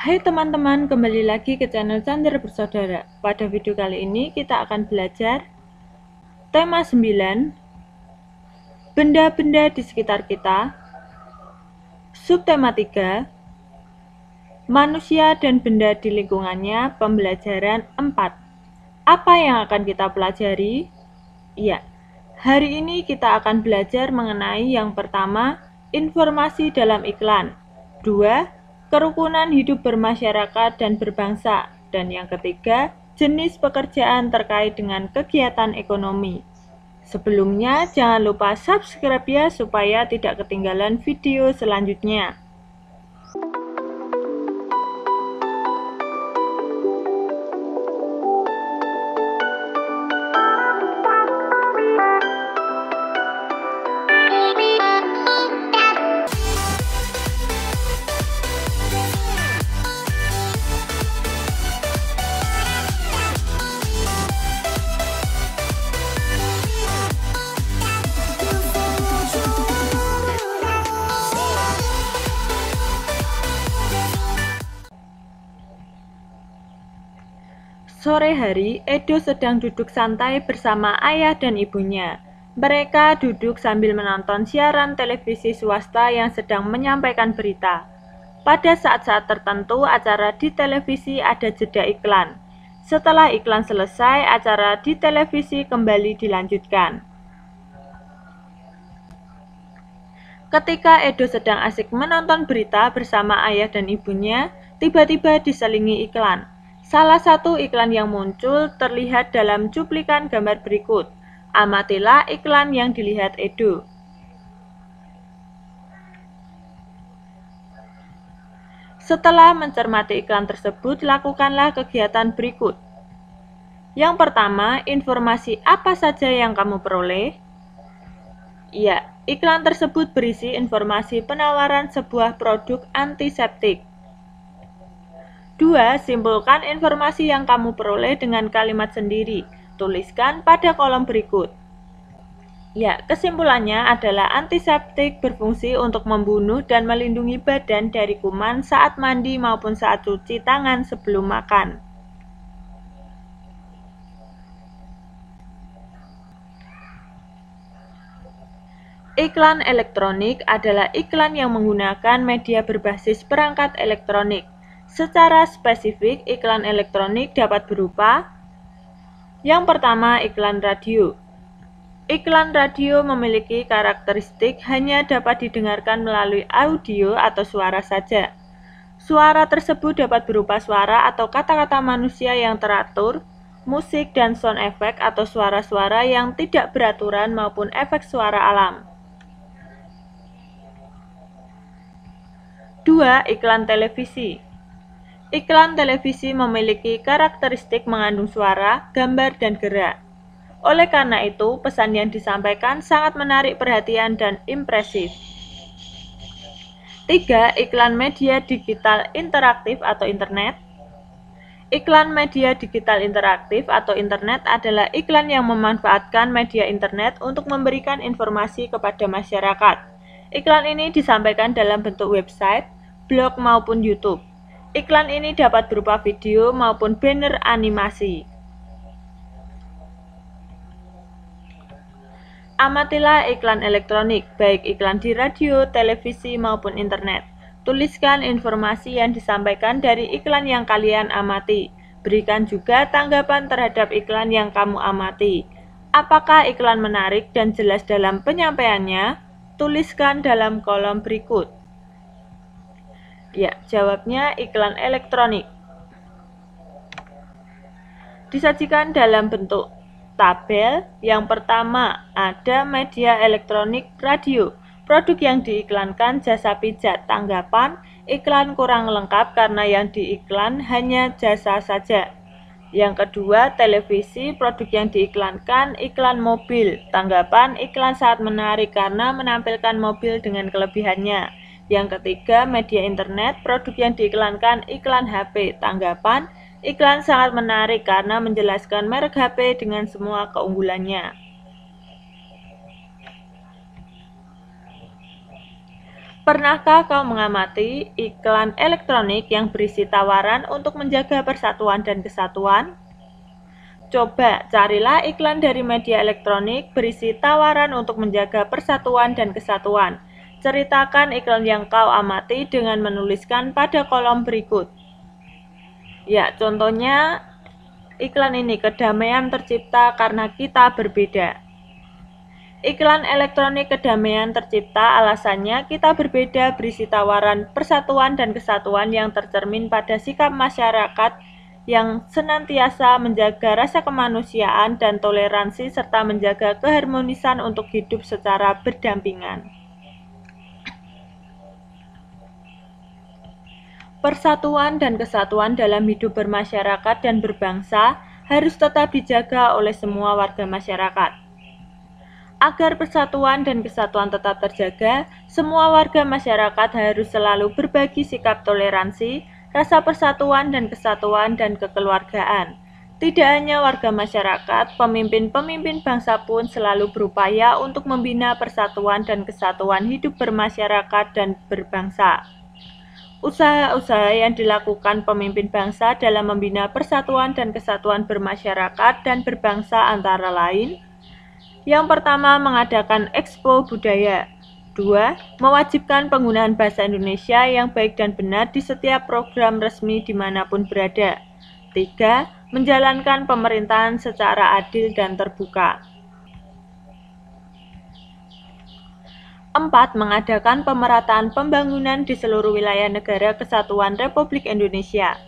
Hai teman-teman, kembali lagi ke channel Chandra Bersaudara. Pada video kali ini kita akan belajar tema 9 Benda-benda di sekitar kita Subtema 3 Manusia dan benda di lingkungannya pembelajaran 4 Apa yang akan kita pelajari? Ya, hari ini kita akan belajar mengenai yang pertama, informasi dalam iklan 2 kerukunan hidup bermasyarakat dan berbangsa, dan yang ketiga, jenis pekerjaan terkait dengan kegiatan ekonomi. Sebelumnya, jangan lupa subscribe ya supaya tidak ketinggalan video selanjutnya. hari, Edo sedang duduk santai bersama ayah dan ibunya. Mereka duduk sambil menonton siaran televisi swasta yang sedang menyampaikan berita. Pada saat-saat tertentu, acara di televisi ada jeda iklan. Setelah iklan selesai, acara di televisi kembali dilanjutkan. Ketika Edo sedang asik menonton berita bersama ayah dan ibunya, tiba-tiba diselingi iklan. Salah satu iklan yang muncul terlihat dalam cuplikan gambar berikut. Amatilah iklan yang dilihat Edo. Setelah mencermati iklan tersebut, lakukanlah kegiatan berikut. Yang pertama, informasi apa saja yang kamu peroleh? Ya, iklan tersebut berisi informasi penawaran sebuah produk antiseptik. 2. Simpulkan informasi yang kamu peroleh dengan kalimat sendiri. Tuliskan pada kolom berikut. Ya, kesimpulannya adalah antiseptik berfungsi untuk membunuh dan melindungi badan dari kuman saat mandi maupun saat cuci tangan sebelum makan. Iklan elektronik adalah iklan yang menggunakan media berbasis perangkat elektronik. Secara spesifik, iklan elektronik dapat berupa yang pertama, iklan radio. Iklan radio memiliki karakteristik hanya dapat didengarkan melalui audio atau suara saja. Suara tersebut dapat berupa suara atau kata-kata manusia yang teratur, musik dan sound effect atau suara-suara yang tidak beraturan maupun efek suara alam. 2. Iklan televisi Iklan televisi memiliki karakteristik mengandung suara, gambar, dan gerak. Oleh karena itu, pesan yang disampaikan sangat menarik perhatian dan impresif. 3. Iklan media digital interaktif atau internet Iklan media digital interaktif atau internet adalah iklan yang memanfaatkan media internet untuk memberikan informasi kepada masyarakat. Iklan ini disampaikan dalam bentuk website, blog maupun YouTube. Iklan ini dapat berupa video maupun banner animasi. Amatilah iklan elektronik, baik iklan di radio, televisi, maupun internet. Tuliskan informasi yang disampaikan dari iklan yang kalian amati. Berikan juga tanggapan terhadap iklan yang kamu amati. Apakah iklan menarik dan jelas dalam penyampaiannya? Tuliskan dalam kolom berikut. Ya, jawabnya iklan elektronik. Disajikan dalam bentuk tabel. Yang pertama, ada media elektronik radio. Produk yang diiklankan jasa pijat tanggapan, iklan kurang lengkap karena yang diiklan hanya jasa saja. Yang kedua, televisi, produk yang diiklankan, iklan mobil, tanggapan, iklan saat menarik karena menampilkan mobil dengan kelebihannya. Yang ketiga, media internet, produk yang diiklankan, iklan HP, tanggapan, iklan sangat menarik karena menjelaskan merek HP dengan semua keunggulannya. Pernahkah kau mengamati iklan elektronik yang berisi tawaran untuk menjaga persatuan dan kesatuan? Coba carilah iklan dari media elektronik berisi tawaran untuk menjaga persatuan dan kesatuan Ceritakan iklan yang kau amati dengan menuliskan pada kolom berikut. Ya, contohnya iklan ini kedamaian tercipta karena kita berbeda. Iklan elektronik kedamaian tercipta alasannya kita berbeda berisi tawaran persatuan dan kesatuan yang tercermin pada sikap masyarakat yang senantiasa menjaga rasa kemanusiaan dan toleransi serta menjaga keharmonisan untuk hidup secara berdampingan. Persatuan dan kesatuan dalam hidup bermasyarakat dan berbangsa harus tetap dijaga oleh semua warga masyarakat. Agar persatuan dan kesatuan tetap terjaga, semua warga masyarakat harus selalu berbagi sikap toleransi, rasa persatuan dan kesatuan dan kekeluargaan. Tidak hanya warga masyarakat, pemimpin-pemimpin bangsa pun selalu berupaya untuk membina persatuan dan kesatuan hidup bermasyarakat dan berbangsa. Usaha-usaha yang dilakukan pemimpin bangsa dalam membina persatuan dan kesatuan bermasyarakat dan berbangsa antara lain yang pertama, mengadakan Expo budaya. Dua, mewajibkan penggunaan bahasa Indonesia yang baik dan benar di setiap program resmi dimanapun berada. Tiga, menjalankan pemerintahan secara adil dan terbuka. 4. Mengadakan pemerataan pembangunan di seluruh wilayah negara kesatuan Republik Indonesia.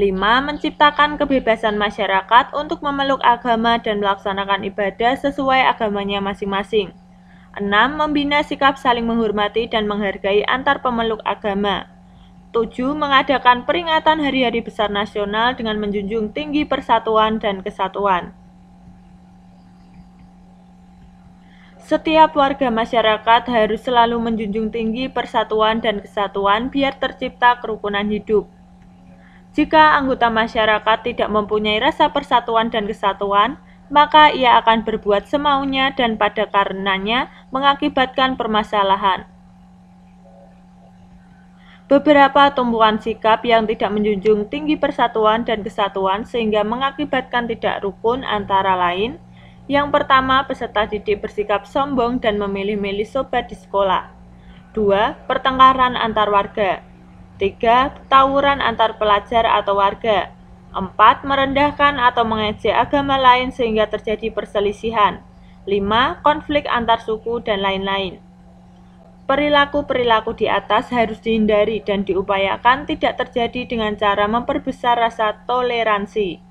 5. Menciptakan kebebasan masyarakat untuk memeluk agama dan melaksanakan ibadah sesuai agamanya masing-masing. 6. Membina sikap saling menghormati dan menghargai antar pemeluk agama. 7. Mengadakan peringatan hari-hari besar nasional dengan menjunjung tinggi persatuan dan kesatuan. Setiap warga masyarakat harus selalu menjunjung tinggi persatuan dan kesatuan biar tercipta kerukunan hidup. Jika anggota masyarakat tidak mempunyai rasa persatuan dan kesatuan, maka ia akan berbuat semaunya dan pada karenanya mengakibatkan permasalahan. Beberapa tumbuhan sikap yang tidak menjunjung tinggi persatuan dan kesatuan sehingga mengakibatkan tidak rukun antara lain – yang pertama, peserta didik bersikap sombong dan memilih-milih sobat di sekolah. Dua, Pertengkaran antar warga. Tiga, Tawuran antar pelajar atau warga. Empat, Merendahkan atau mengejek agama lain sehingga terjadi perselisihan. Lima, Konflik antar suku dan lain-lain. Perilaku-perilaku di atas harus dihindari dan diupayakan tidak terjadi dengan cara memperbesar rasa toleransi.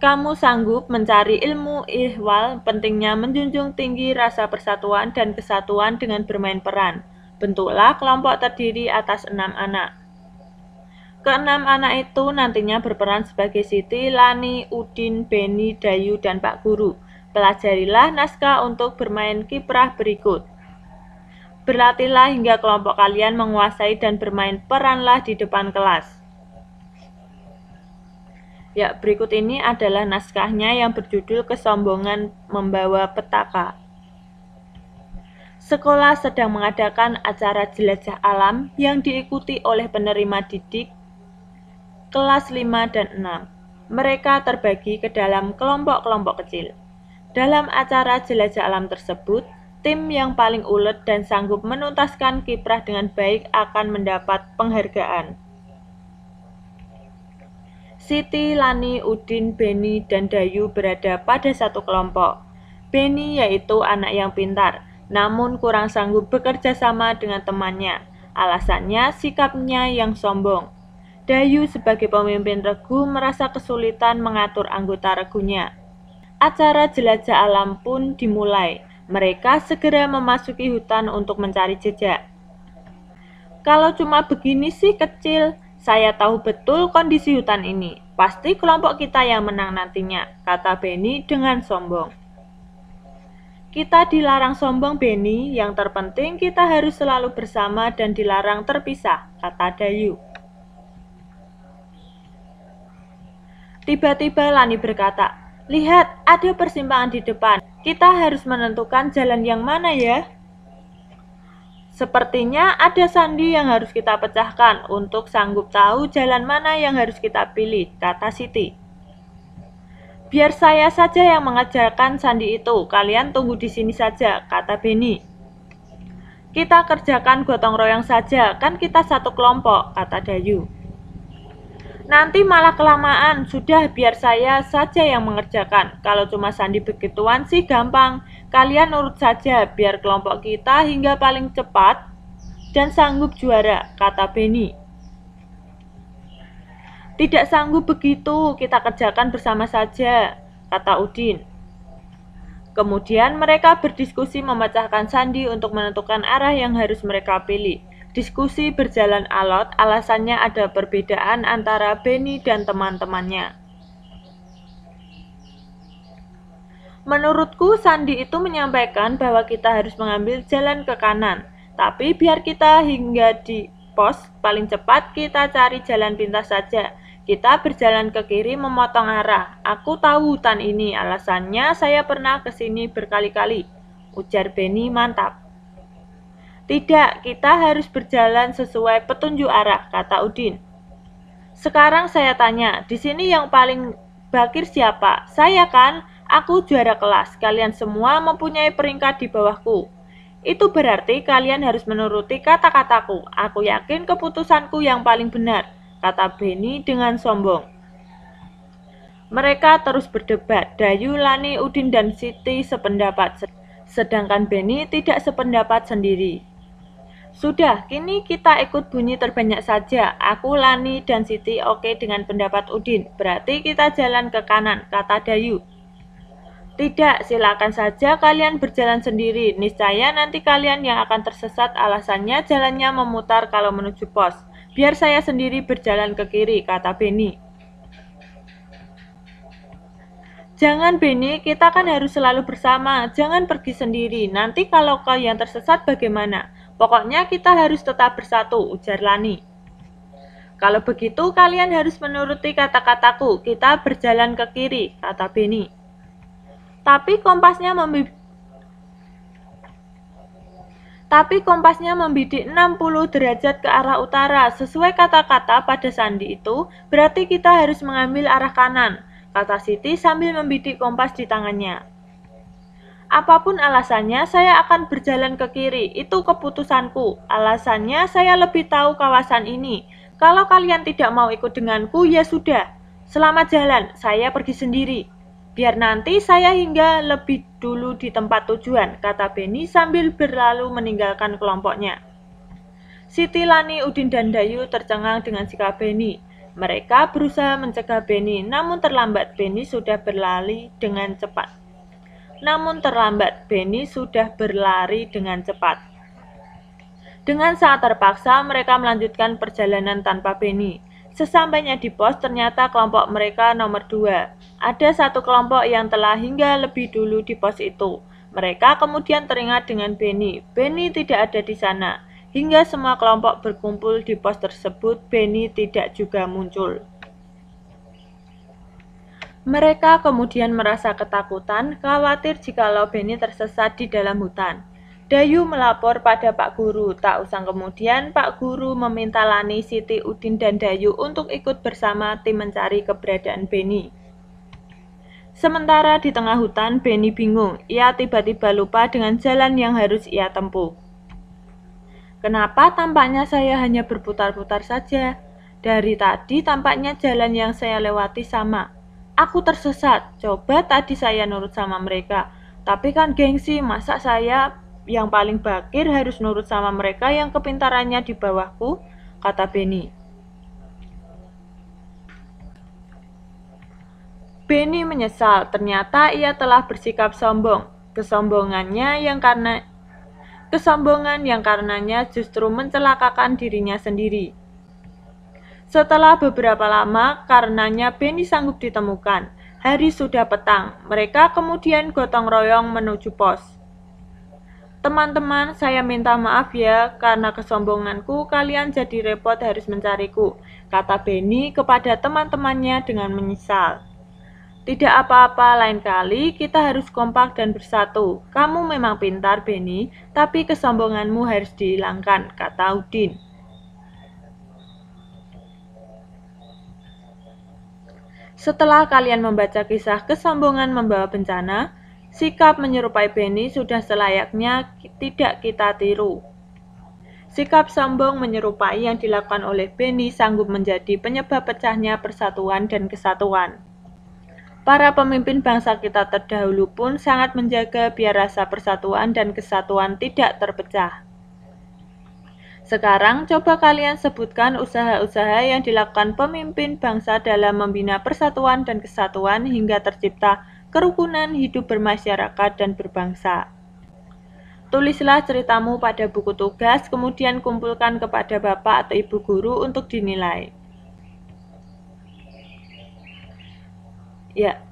Kamu sanggup mencari ilmu ihwal pentingnya menjunjung tinggi rasa persatuan dan kesatuan dengan bermain peran. Bentuklah kelompok terdiri atas enam anak. Keenam anak itu nantinya berperan sebagai Siti, Lani, Udin, Beni, Dayu, dan Pak Guru. Pelajarilah naskah untuk bermain kiprah berikut. Berlatihlah hingga kelompok kalian menguasai dan bermain peranlah di depan kelas. Ya, berikut ini adalah naskahnya yang berjudul Kesombongan Membawa Petaka. Sekolah sedang mengadakan acara jelajah alam yang diikuti oleh penerima didik kelas 5 dan 6. Mereka terbagi ke dalam kelompok-kelompok kecil. Dalam acara jelajah alam tersebut, tim yang paling ulet dan sanggup menuntaskan kiprah dengan baik akan mendapat penghargaan. Siti, Lani, Udin, Beni, dan Dayu berada pada satu kelompok. Beni yaitu anak yang pintar, namun kurang sanggup bekerja sama dengan temannya. Alasannya sikapnya yang sombong. Dayu sebagai pemimpin regu merasa kesulitan mengatur anggota regunya. Acara jelajah alam pun dimulai. Mereka segera memasuki hutan untuk mencari jejak. Kalau cuma begini sih kecil, saya tahu betul kondisi hutan ini. Pasti kelompok kita yang menang nantinya, kata Benny dengan sombong. Kita dilarang sombong, Benny. Yang terpenting kita harus selalu bersama dan dilarang terpisah, kata Dayu. Tiba-tiba Lani berkata, Lihat, ada persimpangan di depan. Kita harus menentukan jalan yang mana ya? Sepertinya ada sandi yang harus kita pecahkan untuk sanggup tahu jalan mana yang harus kita pilih, kata Siti. Biar saya saja yang mengajarkan sandi itu, kalian tunggu di sini saja, kata Beni. Kita kerjakan gotong royong saja, kan kita satu kelompok, kata Dayu. Nanti malah kelamaan, sudah biar saya saja yang mengerjakan. Kalau cuma sandi begituan sih gampang, Kalian nurut saja biar kelompok kita hingga paling cepat dan sanggup juara, kata Benny. Tidak sanggup begitu, kita kerjakan bersama saja, kata Udin. Kemudian mereka berdiskusi memecahkan sandi untuk menentukan arah yang harus mereka pilih. Diskusi berjalan alot, alasannya ada perbedaan antara Benny dan teman-temannya. Menurutku, Sandi itu menyampaikan bahwa kita harus mengambil jalan ke kanan, tapi biar kita hingga di pos, paling cepat kita cari jalan pintas saja. Kita berjalan ke kiri memotong arah. Aku tahu hutan ini, alasannya saya pernah ke sini berkali-kali. Ujar Beni mantap. Tidak, kita harus berjalan sesuai petunjuk arah, kata Udin. Sekarang saya tanya, di sini yang paling bakir siapa? Saya kan, Aku juara kelas, kalian semua mempunyai peringkat di bawahku. Itu berarti kalian harus menuruti kata-kataku. Aku yakin keputusanku yang paling benar, kata Benny dengan sombong. Mereka terus berdebat. Dayu, Lani, Udin, dan Siti sependapat, sedangkan Benny tidak sependapat sendiri. Sudah, kini kita ikut bunyi terbanyak saja. Aku, Lani, dan Siti oke dengan pendapat Udin. Berarti kita jalan ke kanan, kata Dayu. Tidak, silakan saja kalian berjalan sendiri. Niscaya nanti kalian yang akan tersesat alasannya jalannya memutar kalau menuju pos. Biar saya sendiri berjalan ke kiri, kata Beni. Jangan Benny, kita kan harus selalu bersama. Jangan pergi sendiri. Nanti kalau kau yang tersesat bagaimana? Pokoknya kita harus tetap bersatu, ujar Lani. Kalau begitu kalian harus menuruti kata-kataku. Kita berjalan ke kiri, kata Beni. Tapi kompasnya membidik tapi kompasnya membidik 60 derajat ke arah utara. Sesuai kata-kata pada sandi itu, berarti kita harus mengambil arah kanan, kata Siti sambil membidik kompas di tangannya. Apapun alasannya, saya akan berjalan ke kiri. Itu keputusanku. Alasannya, saya lebih tahu kawasan ini. Kalau kalian tidak mau ikut denganku, ya sudah. Selamat jalan, saya pergi sendiri. Biar nanti saya hingga lebih dulu di tempat tujuan, kata Beni sambil berlalu meninggalkan kelompoknya. Siti Lani, Udin, dan Dayu tercengang dengan sikap Beni. Mereka berusaha mencegah Beni, namun terlambat Beni sudah berlari dengan cepat. Namun terlambat Beni sudah berlari dengan cepat. Dengan sangat terpaksa, mereka melanjutkan perjalanan tanpa Beni. Sesampainya di pos, ternyata kelompok mereka nomor dua. Ada satu kelompok yang telah hingga lebih dulu di pos itu. Mereka kemudian teringat dengan Benny. Benny tidak ada di sana. Hingga semua kelompok berkumpul di pos tersebut, Benny tidak juga muncul. Mereka kemudian merasa ketakutan, khawatir jikalau Benny tersesat di dalam hutan. Dayu melapor pada Pak Guru. Tak usang kemudian, Pak Guru meminta Lani, Siti, Udin, dan Dayu untuk ikut bersama tim mencari keberadaan Benny. Sementara di tengah hutan, Benny bingung. Ia tiba-tiba lupa dengan jalan yang harus ia tempuh. Kenapa tampaknya saya hanya berputar-putar saja? Dari tadi tampaknya jalan yang saya lewati sama. Aku tersesat. Coba tadi saya nurut sama mereka. Tapi kan gengsi, masa saya yang paling bakir harus nurut sama mereka yang kepintarannya di bawahku? Kata Benny. Benny menyesal, ternyata ia telah bersikap sombong. Kesombongannya yang karena kesombongan yang karenanya justru mencelakakan dirinya sendiri. Setelah beberapa lama, karenanya Benny sanggup ditemukan. Hari sudah petang, mereka kemudian gotong royong menuju pos. Teman-teman, saya minta maaf ya karena kesombonganku kalian jadi repot harus mencariku, kata Benny kepada teman-temannya dengan menyesal. Tidak apa-apa, lain kali kita harus kompak dan bersatu. Kamu memang pintar, Benny, tapi kesombonganmu harus dihilangkan, kata Udin. Setelah kalian membaca kisah kesombongan membawa bencana, sikap menyerupai Benny sudah selayaknya tidak kita tiru. Sikap sombong menyerupai yang dilakukan oleh Benny sanggup menjadi penyebab pecahnya persatuan dan kesatuan. Para pemimpin bangsa kita terdahulu pun sangat menjaga biar rasa persatuan dan kesatuan tidak terpecah. Sekarang coba kalian sebutkan usaha-usaha yang dilakukan pemimpin bangsa dalam membina persatuan dan kesatuan hingga tercipta kerukunan hidup bermasyarakat dan berbangsa. Tulislah ceritamu pada buku tugas, kemudian kumpulkan kepada bapak atau ibu guru untuk dinilai. Ya,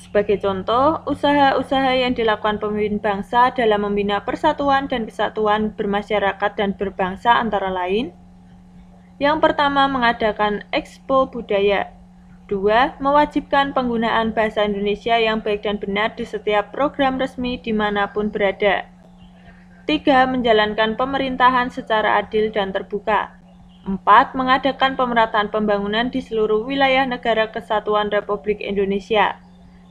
sebagai contoh, usaha-usaha yang dilakukan pemimpin bangsa dalam membina persatuan dan kesatuan bermasyarakat dan berbangsa antara lain. Yang pertama, mengadakan expo budaya. Dua, mewajibkan penggunaan bahasa Indonesia yang baik dan benar di setiap program resmi dimanapun berada. Tiga, menjalankan pemerintahan secara adil dan terbuka. 4. Mengadakan pemerataan pembangunan di seluruh wilayah negara kesatuan Republik Indonesia.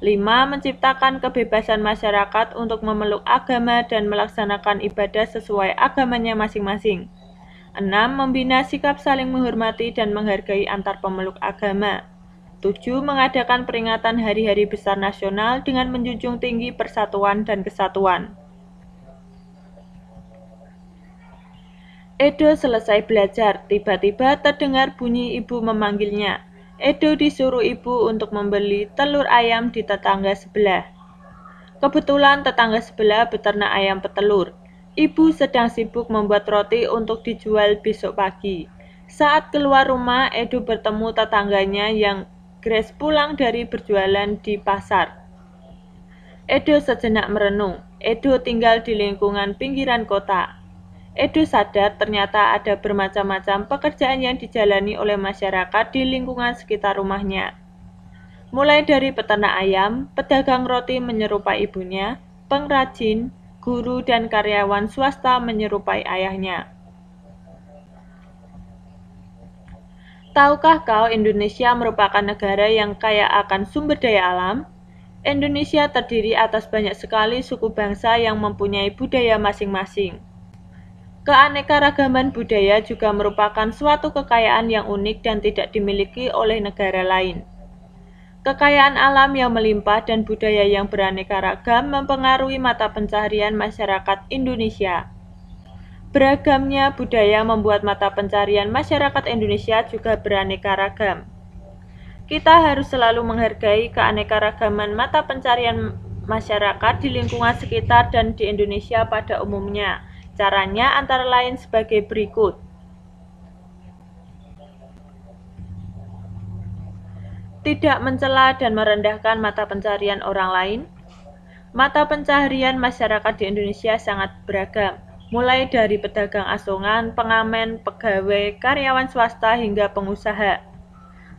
5. Menciptakan kebebasan masyarakat untuk memeluk agama dan melaksanakan ibadah sesuai agamanya masing-masing. 6. Membina sikap saling menghormati dan menghargai antar pemeluk agama. 7. Mengadakan peringatan hari-hari besar nasional dengan menjunjung tinggi persatuan dan kesatuan. Edo selesai belajar, tiba-tiba terdengar bunyi ibu memanggilnya. Edo disuruh ibu untuk membeli telur ayam di tetangga sebelah. Kebetulan tetangga sebelah beternak ayam petelur. Ibu sedang sibuk membuat roti untuk dijual besok pagi. Saat keluar rumah, Edo bertemu tetangganya yang Grace pulang dari berjualan di pasar. Edo sejenak merenung. Edo tinggal di lingkungan pinggiran kota. Edo sadar ternyata ada bermacam-macam pekerjaan yang dijalani oleh masyarakat di lingkungan sekitar rumahnya. Mulai dari peternak ayam, pedagang roti menyerupai ibunya, pengrajin, guru, dan karyawan swasta menyerupai ayahnya. Tahukah kau Indonesia merupakan negara yang kaya akan sumber daya alam? Indonesia terdiri atas banyak sekali suku bangsa yang mempunyai budaya masing-masing. Keanekaragaman budaya juga merupakan suatu kekayaan yang unik dan tidak dimiliki oleh negara lain. Kekayaan alam yang melimpah dan budaya yang beraneka ragam mempengaruhi mata pencarian masyarakat Indonesia. Beragamnya budaya membuat mata pencarian masyarakat Indonesia juga beraneka ragam. Kita harus selalu menghargai keanekaragaman mata pencarian masyarakat di lingkungan sekitar dan di Indonesia pada umumnya Caranya antara lain sebagai berikut. Tidak mencela dan merendahkan mata pencarian orang lain. Mata pencarian masyarakat di Indonesia sangat beragam, mulai dari pedagang asongan, pengamen, pegawai, karyawan swasta, hingga pengusaha.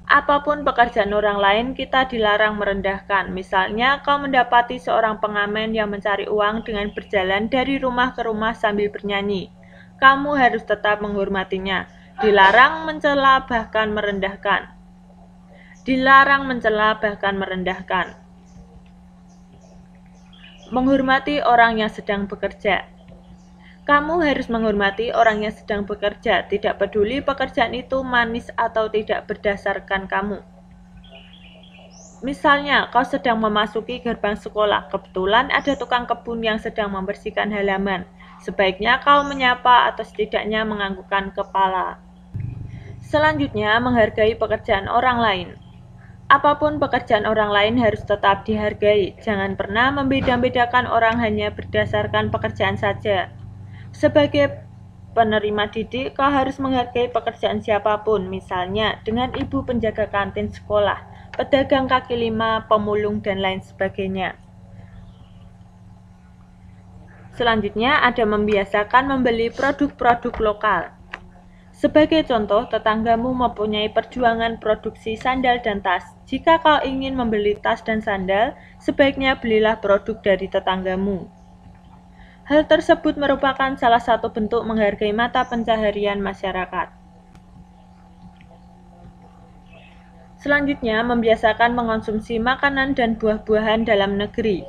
Apapun pekerjaan orang lain, kita dilarang merendahkan. Misalnya, kau mendapati seorang pengamen yang mencari uang dengan berjalan dari rumah ke rumah sambil bernyanyi. Kamu harus tetap menghormatinya. Dilarang mencela bahkan merendahkan. Dilarang mencela bahkan merendahkan. Menghormati orang yang sedang bekerja. Kamu harus menghormati orang yang sedang bekerja, tidak peduli pekerjaan itu manis atau tidak berdasarkan kamu. Misalnya, kau sedang memasuki gerbang sekolah, kebetulan ada tukang kebun yang sedang membersihkan halaman. Sebaiknya kau menyapa atau setidaknya menganggukkan kepala. Selanjutnya, menghargai pekerjaan orang lain. Apapun pekerjaan orang lain harus tetap dihargai. Jangan pernah membeda-bedakan orang hanya berdasarkan pekerjaan saja. Sebagai penerima didik, kau harus menghargai pekerjaan siapapun, misalnya dengan ibu penjaga kantin sekolah, pedagang kaki lima, pemulung, dan lain sebagainya. Selanjutnya ada membiasakan membeli produk-produk lokal. Sebagai contoh, tetanggamu mempunyai perjuangan produksi sandal dan tas. Jika kau ingin membeli tas dan sandal, sebaiknya belilah produk dari tetanggamu. Hal tersebut merupakan salah satu bentuk menghargai mata pencaharian masyarakat. Selanjutnya, membiasakan mengonsumsi makanan dan buah-buahan dalam negeri.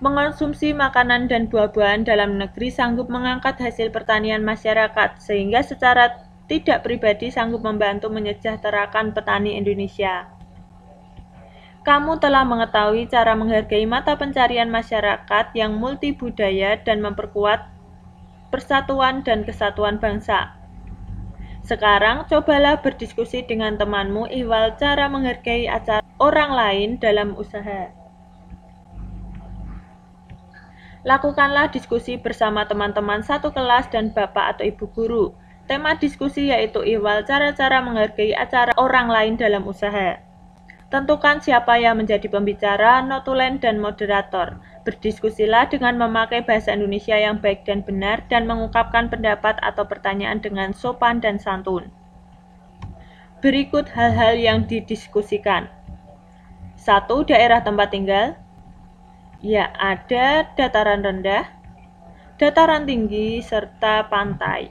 Mengonsumsi makanan dan buah-buahan dalam negeri sanggup mengangkat hasil pertanian masyarakat, sehingga secara tidak pribadi sanggup membantu menyejahterakan petani Indonesia kamu telah mengetahui cara menghargai mata pencarian masyarakat yang multibudaya dan memperkuat persatuan dan kesatuan bangsa. Sekarang, cobalah berdiskusi dengan temanmu ihwal cara menghargai acara orang lain dalam usaha. Lakukanlah diskusi bersama teman-teman satu kelas dan bapak atau ibu guru. Tema diskusi yaitu ihwal cara-cara menghargai acara orang lain dalam usaha. Tentukan siapa yang menjadi pembicara, notulen, dan moderator. Berdiskusilah dengan memakai bahasa Indonesia yang baik dan benar dan mengungkapkan pendapat atau pertanyaan dengan sopan dan santun. Berikut hal-hal yang didiskusikan. 1. Daerah tempat tinggal. Ya, ada dataran rendah, dataran tinggi, serta pantai.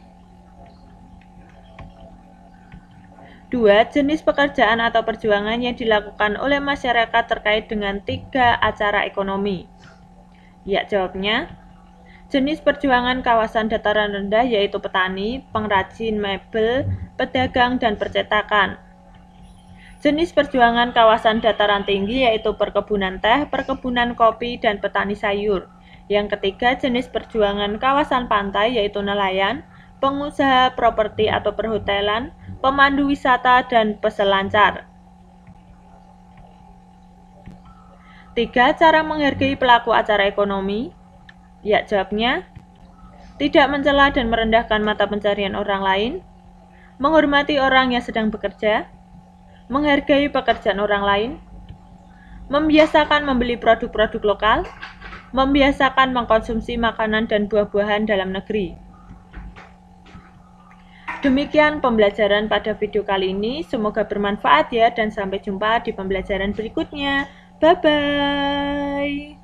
Dua, jenis pekerjaan atau perjuangan yang dilakukan oleh masyarakat terkait dengan tiga acara ekonomi. Ya, jawabnya. Jenis perjuangan kawasan dataran rendah yaitu petani, pengrajin mebel, pedagang, dan percetakan. Jenis perjuangan kawasan dataran tinggi yaitu perkebunan teh, perkebunan kopi, dan petani sayur. Yang ketiga, jenis perjuangan kawasan pantai yaitu nelayan, pengusaha properti atau perhotelan, pemandu wisata, dan peselancar. Tiga cara menghargai pelaku acara ekonomi, ya jawabnya, tidak mencela dan merendahkan mata pencarian orang lain, menghormati orang yang sedang bekerja, menghargai pekerjaan orang lain, membiasakan membeli produk-produk lokal, membiasakan mengkonsumsi makanan dan buah-buahan dalam negeri. Demikian pembelajaran pada video kali ini. Semoga bermanfaat ya dan sampai jumpa di pembelajaran berikutnya. Bye-bye.